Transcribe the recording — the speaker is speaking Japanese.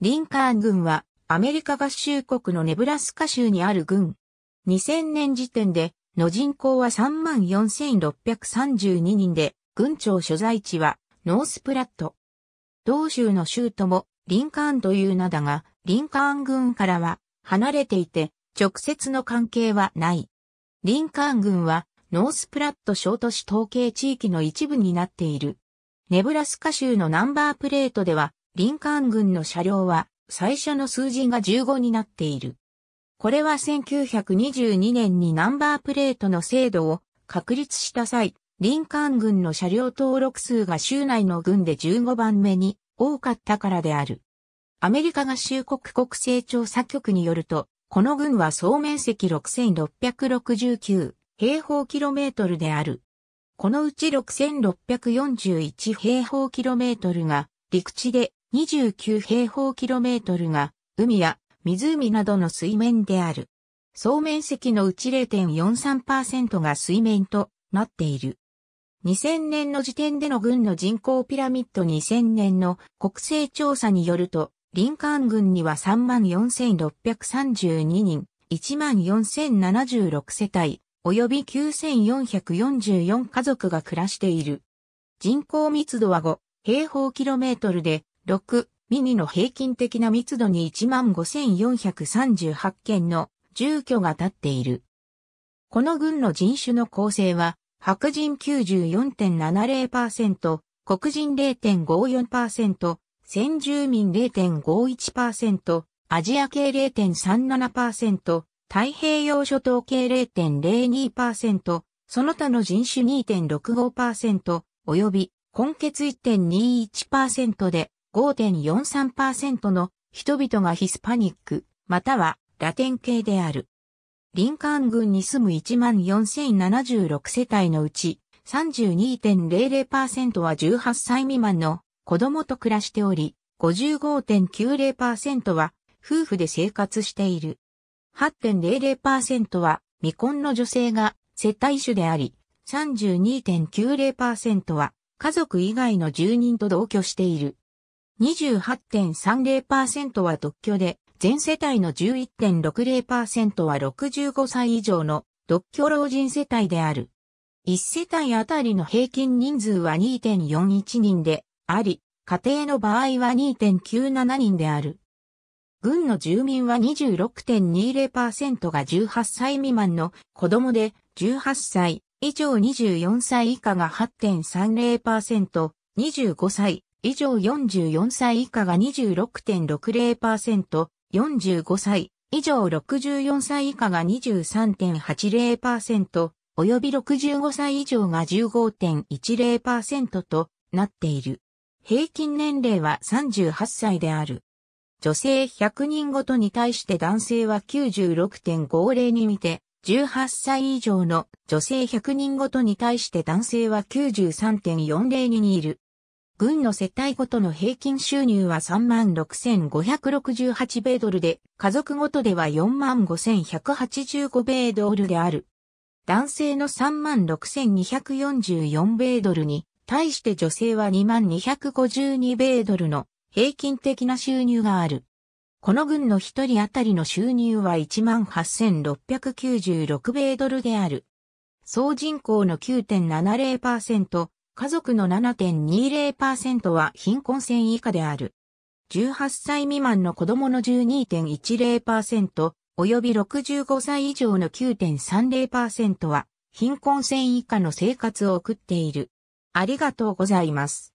リンカーン軍はアメリカ合衆国のネブラスカ州にある軍。2000年時点での人口は34,632人で、軍庁所在地はノースプラット。同州の州都もリンカーンという名だが、リンカーン軍からは離れていて、直接の関係はない。リンカーン軍はノースプラット小都市統計地域の一部になっている。ネブラスカ州のナンバープレートではリンカーン軍の車両は最初の数字が15になっている。これは1922年にナンバープレートの制度を確立した際、リンカーン軍の車両登録数が州内の軍で15番目に多かったからである。アメリカ合衆国国勢調査局によると、この軍は総面積6669平方キロメートルである。このうち6641平方キロメートルが陸地で29平方キロメートルが海や湖などの水面である。総面積のうち0.43%が水面となっている。2000年の時点での軍の人口ピラミッド2000年の国勢調査によると、リンカーン軍には34,632人、14,076世帯、及び9,444家族が暮らしている。人口密度は5平方キロメートルで6、ミニの平均的な密度に15,438件の住居が建っている。この群の人種の構成は、白人94.70%、黒人0.54%、先住民0.51%、アジア系0.37%、太平洋諸島系0.02%、その他の人種2.65%、及び、根血1.21%で、5.43%の人々がヒスパニック、またはラテン系である。リンカーン郡に住む14,076世帯のうち、32.00%は18歳未満の子供と暮らしており、55.90%は夫婦で生活している。8.00%は未婚の女性が接待主であり、32.90%は家族以外の住人と同居している。28.30%は独居で、全世帯の11.60%は65歳以上の独居老人世帯である。1世帯あたりの平均人数は2.41人であり、家庭の場合は2.97人である。軍の住民は26.20%が18歳未満の子供で、18歳以上24歳以下が8.30%、25歳以上44歳以下が26.60%、45歳以上64歳以下が23.80%、及び65歳以上が15.10%となっている。平均年齢は38歳である。女性100人ごとに対して男性は96.50に見て、18歳以上の女性100人ごとに対して男性は93.40にいる。軍の世帯ごとの平均収入は36,568米ドルで、家族ごとでは45,185米ドルである。男性の36,244米ドルに、対して女性は22,252米ドルの平均的な収入がある。この軍の一人当たりの収入は18,696米ドルである。総人口の9.70%、家族の7.20%は貧困線以下である。18歳未満の子供の12.10%、及び65歳以上の9.30%は貧困線以下の生活を送っている。ありがとうございます。